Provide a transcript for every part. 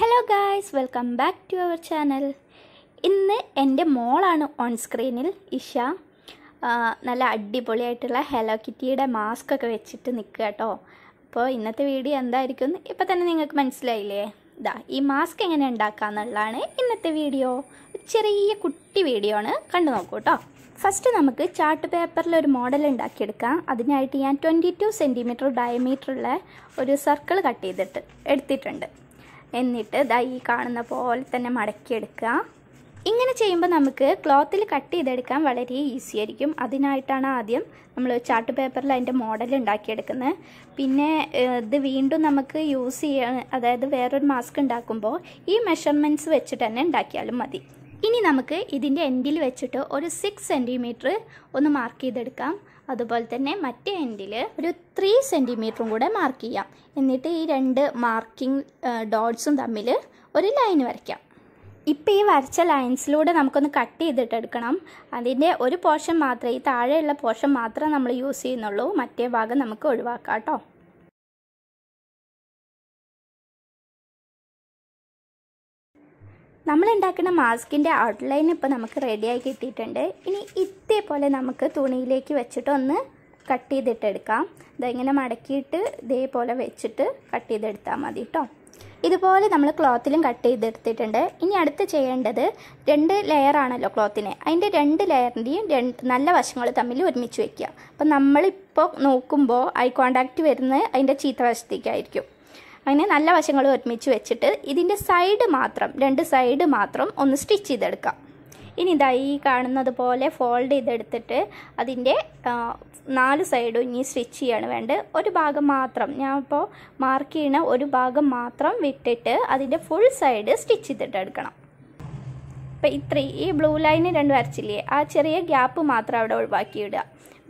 hello guys welcome back to our channel ഇന്ന് എൻ്റെ മോളാണ് ഓൺ സ്ക്രീനിൽ ഇഷ നല്ല അടിപൊളിയായിട്ടുള്ള ഹലോ കിറ്റിയുടെ മാസ്ക് ഒക്കെ വെച്ചിട്ട് നിൽക്കുക കേട്ടോ അപ്പോൾ ഇന്നത്തെ വീഡിയോ എന്തായിരിക്കും ഇപ്പം തന്നെ നിങ്ങൾക്ക് മനസ്സിലായില്ലേ ഇതാ ഈ മാസ്ക് എങ്ങനെ ഉണ്ടാക്കാന്നുള്ളതാണ് ഇന്നത്തെ വീഡിയോ ചെറിയ കുട്ടി വീഡിയോ ആണ് കണ്ടു നോക്കൂ കേട്ടോ ഫസ്റ്റ് നമുക്ക് ചാർട്ട് പേപ്പറിൽ ഒരു മോഡൽ ഉണ്ടാക്കിയെടുക്കാം അതിനായിട്ട് ഞാൻ ട്വൻറ്റി ടു സെൻറ്റിമീറ്റർ ഡയമീറ്ററുള്ള ഒരു സർക്കിൾ കട്ട് ചെയ്തിട്ട് എടുത്തിട്ടുണ്ട് എന്നിട്ട് ദാ ഈ കാണുന്ന പോലെ തന്നെ മടക്കിയെടുക്കുക ഇങ്ങനെ ചെയ്യുമ്പോൾ നമുക്ക് ക്ലോത്തിൽ കട്ട് ചെയ്തെടുക്കാൻ വളരെ ഈസി ആയിരിക്കും അതിനായിട്ടാണ് ആദ്യം നമ്മൾ ചാർട്ട് പേപ്പറിൽ അതിൻ്റെ മോഡൽ ഉണ്ടാക്കിയെടുക്കുന്നത് പിന്നെ ഇത് വീണ്ടും നമുക്ക് യൂസ് ചെയ്യാൻ അതായത് വേറൊരു മാസ്ക് ഉണ്ടാക്കുമ്പോൾ ഈ മെഷർമെൻറ്റ്സ് വെച്ചിട്ട് തന്നെ ഉണ്ടാക്കിയാലും മതി ഇനി നമുക്ക് ഇതിൻ്റെ എൻഡിൽ വെച്ചിട്ട് ഒരു സിക്സ് സെൻറ്റിമീറ്റർ ഒന്ന് മാർക്ക് ചെയ്തെടുക്കാം അതുപോലെ തന്നെ മറ്റേ എൻഡിൽ ഒരു ത്രീ സെൻറ്റിമീറ്ററും കൂടെ മാർക്ക് ചെയ്യാം എന്നിട്ട് ഈ രണ്ട് മാർക്കിംഗ് ഡോട്ട്സും തമ്മിൽ ഒരു ലൈൻ വരയ്ക്കാം ഇപ്പോൾ ഈ വരച്ച ലൈൻസിലൂടെ നമുക്കൊന്ന് കട്ട് ചെയ്തിട്ട് എടുക്കണം അതിൻ്റെ ഒരു പോർഷൻ മാത്രമേ ഈ താഴെയുള്ള പോർഷൻ മാത്രമേ നമ്മൾ യൂസ് ചെയ്യുന്നുള്ളൂ മറ്റേ ഭാഗം നമുക്ക് ഒഴിവാക്കാം കേട്ടോ നമ്മൾ ഉണ്ടാക്കുന്ന മാസ്കിൻ്റെ ഔട്ട്ലൈൻ ഇപ്പോൾ നമുക്ക് റെഡിയായി കിട്ടിയിട്ടുണ്ട് ഇനി ഇതേപോലെ നമുക്ക് തുണിയിലേക്ക് വെച്ചിട്ട് ഒന്ന് കട്ട് ചെയ്തിട്ടെടുക്കാം ഇതിങ്ങനെ മടക്കിയിട്ട് ഇതേപോലെ വെച്ചിട്ട് കട്ട് ചെയ്തെടുത്താൽ മതി കേട്ടോ ഇതുപോലെ നമ്മൾ ക്ലോത്തിലും കട്ട് ചെയ്തെടുത്തിട്ടുണ്ട് ഇനി അടുത്ത് ചെയ്യേണ്ടത് രണ്ട് ലെയർ ആണല്ലോ ക്ലോത്തിന് അതിൻ്റെ രണ്ട് ലെയറിൻ്റെയും രണ്ട് നല്ല വശങ്ങൾ തമ്മിൽ ഒരുമിച്ച് വയ്ക്കുക അപ്പം നമ്മളിപ്പോൾ നോക്കുമ്പോൾ ഐ കോണ്ടാക്റ്റ് വരുന്നത് അതിൻ്റെ ചീത്ത വശത്തേക്കായിരിക്കും അങ്ങനെ നല്ല വശങ്ങൾ ഒരുമിച്ച് വെച്ചിട്ട് ഇതിൻ്റെ സൈഡ് മാത്രം രണ്ട് സൈഡ് മാത്രം ഒന്ന് സ്റ്റിച്ച് ചെയ്തെടുക്കാം ഇനി ഇതാ ഈ കാണുന്നത് പോലെ ഫോൾഡ് ചെയ്തെടുത്തിട്ട് അതിൻ്റെ നാല് സൈഡും ഇനി സ്റ്റിച്ച് ചെയ്യാണ് വേണ്ടത് ഒരു ഭാഗം മാത്രം ഞാൻ ഇപ്പോൾ മാർക്ക് ചെയ്യുന്ന ഒരു ഭാഗം മാത്രം വിട്ടിട്ട് അതിൻ്റെ ഫുൾ സൈഡ് സ്റ്റിച്ച് ചെയ്തിട്ട് എടുക്കണം അപ്പം ഇത്രയും ഈ ബ്ലൂ ലൈന് രണ്ട് വരച്ചില്ലേ ആ ചെറിയ ഗ്യാപ്പ് മാത്രം അവിടെ ഒഴിവാക്കി ഇടുക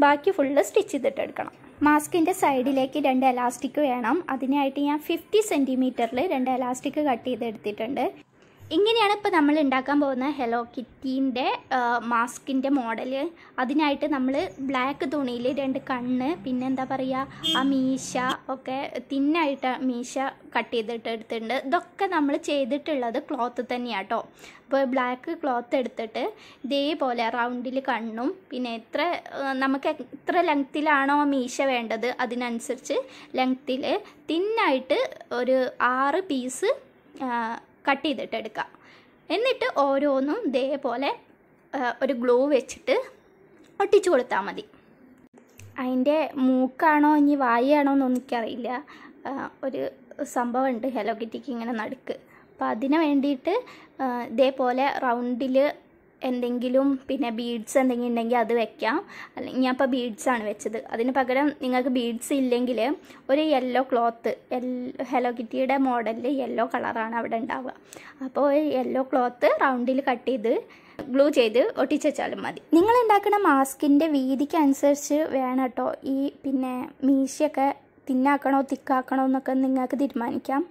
ബാക്കി ഫുള്ള് സ്റ്റിച്ച് ചെയ്തിട്ട് എടുക്കണം മാസ്കിൻ്റെ സൈഡിലേക്ക് രണ്ട് എലാസ്റ്റിക് വേണം അതിനായിട്ട് ഞാൻ ഫിഫ്റ്റി സെൻറ്റിമീറ്ററിൽ രണ്ട് എലാസ്റ്റിക് കട്ട് ചെയ്തെടുത്തിട്ടുണ്ട് ഇങ്ങനെയാണ് ഇപ്പോൾ നമ്മൾ ഉണ്ടാക്കാൻ പോകുന്ന ഹെലോ കിറ്റീൻ്റെ മാസ്കിൻ്റെ മോഡൽ അതിനായിട്ട് നമ്മൾ ബ്ലാക്ക് തുണിയിൽ രണ്ട് കണ്ണ് പിന്നെ എന്താ പറയുക ആ മീശ ഒക്കെ തിന്നായിട്ട് മീശ കട്ട് ചെയ്തിട്ട് എടുത്തിട്ടുണ്ട് ഇതൊക്കെ നമ്മൾ ചെയ്തിട്ടുള്ളത് ക്ലോത്ത് തന്നെയാണ് കേട്ടോ അപ്പോൾ ബ്ലാക്ക് ക്ലോത്ത് എടുത്തിട്ട് ഇതേപോലെ റൗണ്ടിൽ കണ്ണും പിന്നെ എത്ര നമുക്ക് എത്ര ലെങ്ത്തിലാണോ മീശ വേണ്ടത് അതിനനുസരിച്ച് ലെങ്ത്തിൽ തിന്നായിട്ട് ഒരു ആറ് പീസ് കട്ട് ചെയ്തിട്ട് എടുക്കുക എന്നിട്ട് ഓരോന്നും ഇതേപോലെ ഒരു ഗ്ലൂ വെച്ചിട്ട് ഒട്ടിച്ചു കൊടുത്താൽ മതി അതിൻ്റെ മൂക്കാണോ ഇനി വായയാണോ എന്നൊന്നും എനിക്കറിയില്ല ഒരു സംഭവമുണ്ട് ഹെലോ കിറ്റിക്ക് ഇങ്ങനെ നടുക്ക് അപ്പോൾ അതിന് വേണ്ടിയിട്ട് ഇതേപോലെ റൗണ്ടിൽ എന്തെങ്കിലും പിന്നെ ബീഡ്സ് എന്തെങ്കിലും ഉണ്ടെങ്കിൽ അത് വെക്കാം അല്ലെങ്കിൽ ഞാൻ ഇപ്പോൾ ബീഡ്സാണ് വെച്ചത് അതിന് പകരം നിങ്ങൾക്ക് ബീഡ്സ് ഇല്ലെങ്കിൽ ഒരു യെല്ലോ ക്ലോത്ത് ഹെലോ കിറ്റിയുടെ മോഡലിൽ യെല്ലോ കളറാണ് അവിടെ ഉണ്ടാവുക അപ്പോൾ യെല്ലോ ക്ലോത്ത് റൗണ്ടിൽ കട്ട് ചെയ്ത് ഗ്ലൂ ചെയ്ത് ഒട്ടിച്ചാലും മതി നിങ്ങൾ ഉണ്ടാക്കുന്ന മാസ്കിൻ്റെ വീതിക്ക് അനുസരിച്ച് വേണം കേട്ടോ ഈ പിന്നെ മീശയൊക്കെ തിന്നാക്കണോ തിക്കാക്കണോ എന്നൊക്കെ നിങ്ങൾക്ക് തീരുമാനിക്കാം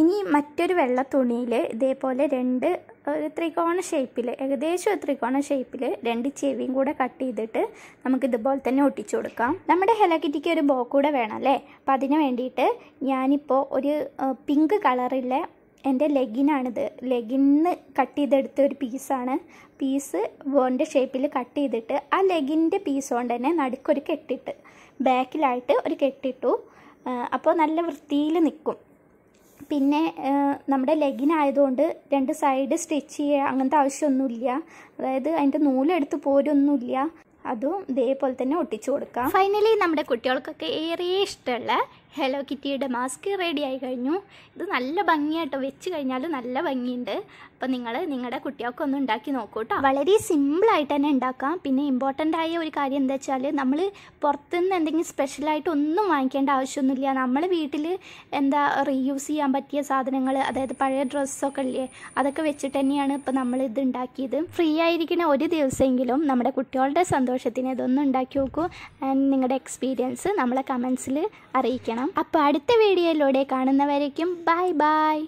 ഇനി മറ്റൊരു വെള്ള തുണിയിൽ ഇതേപോലെ രണ്ട് ഒരു ത്രികോണ ഷേപ്പിൽ ഏകദേശം ത്രികോണ ഷേപ്പിൽ രണ്ട് ചെവിയും കൂടെ കട്ട് ചെയ്തിട്ട് നമുക്ക് ഇതുപോലെ തന്നെ ഒട്ടിച്ചു കൊടുക്കാം നമ്മുടെ ഹെലകിറ്റിക്ക് ഒരു ബോ കൂടെ വേണം അല്ലേ അപ്പം അതിന് വേണ്ടിയിട്ട് ഞാനിപ്പോൾ ഒരു പിങ്ക് കളറിലെ എൻ്റെ ലെഗിനാണിത് ലെഗിന്ന് കട്ട് ചെയ്തെടുത്ത ഒരു പീസാണ് പീസ് ബോണിൻ്റെ ഷേപ്പിൽ കട്ട് ചെയ്തിട്ട് ആ ലെഗിൻ്റെ പീസ് കൊണ്ട് തന്നെ നടുക്കൊരു കെട്ടിട്ട് ബാക്കിലായിട്ട് ഒരു കെട്ടിട്ടു അപ്പോൾ നല്ല വൃത്തിയിൽ നിൽക്കും പിന്നെ നമ്മുടെ ലെഗിനായതുകൊണ്ട് ആയതുകൊണ്ട് രണ്ട് സൈഡ് സ്റ്റിച്ച് ചെയ്യുക അങ്ങനത്തെ ആവശ്യമൊന്നുമില്ല അതായത് അതിൻ്റെ നൂലെടുത്ത് പോരൊന്നുമില്ല അതും ഇതേപോലെ തന്നെ ഒട്ടിച്ചു കൊടുക്കാം ഫൈനലി നമ്മുടെ കുട്ടികൾക്കൊക്കെ ഏറെ ഇഷ്ടമുള്ള ഹലോ കിറ്റിയുടെ മാസ്ക് റെഡി ആയി കഴിഞ്ഞു ഇത് നല്ല ഭംഗിയായിട്ടോ വെച്ച് കഴിഞ്ഞാൽ നല്ല ഭംഗിയുണ്ട് അപ്പോൾ നിങ്ങൾ നിങ്ങളുടെ കുട്ടികൾക്ക് ഒന്ന് ഉണ്ടാക്കി നോക്കൂ കേട്ടോ വളരെ സിമ്പിളായിട്ട് തന്നെ ഉണ്ടാക്കാം പിന്നെ ഇമ്പോർട്ടൻ്റ് ആയ ഒരു കാര്യം എന്താ വെച്ചാൽ നമ്മൾ പുറത്തുനിന്ന് എന്തെങ്കിലും സ്പെഷ്യലായിട്ട് ഒന്നും വാങ്ങിക്കേണ്ട ആവശ്യമൊന്നുമില്ല നമ്മൾ വീട്ടിൽ എന്താ റീയൂസ് ചെയ്യാൻ പറ്റിയ സാധനങ്ങൾ അതായത് പഴയ ഡ്രസ്സൊക്കെ ഇല്ലേ അതൊക്കെ വെച്ചിട്ട് തന്നെയാണ് ഇപ്പോൾ നമ്മൾ ഇത് ഉണ്ടാക്കിയത് ഫ്രീ ആയിരിക്കുന്ന ഒരു ദിവസമെങ്കിലും നമ്മുടെ കുട്ടികളുടെ സന്തോഷത്തിന് ഇതൊന്നും ഉണ്ടാക്കി നോക്കൂ ആൻഡ് നിങ്ങളുടെ എക്സ്പീരിയൻസ് നമ്മളെ കമൻസിൽ അറിയിക്കണം കാണാം അപ്പോൾ അടുത്ത വീഡിയോയിലൂടെ കാണുന്നവരേക്കും ബൈ ബൈ